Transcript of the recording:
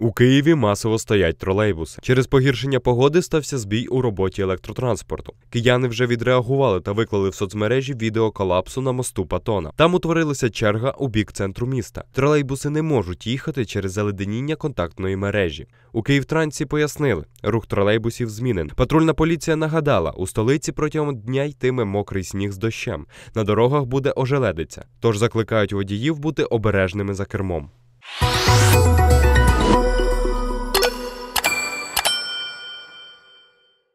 У Києві масово стоять тролейбуси. Через погіршення погоди стався збій у роботі електротранспорту. Кияни вже відреагували та виклали в соцмережі відео колапсу на мосту Патона. Там утворилася черга у бік центру міста. Тролейбуси не можуть їхати через заледеніння контактної мережі. У Київтрансі пояснили, рух тролейбусів змінен. Патрульна поліція нагадала, у столиці протягом дня йтиме мокрий сніг з дощем. На дорогах буде ожеледиця. Тож закликають водіїв бути обережними за кермом.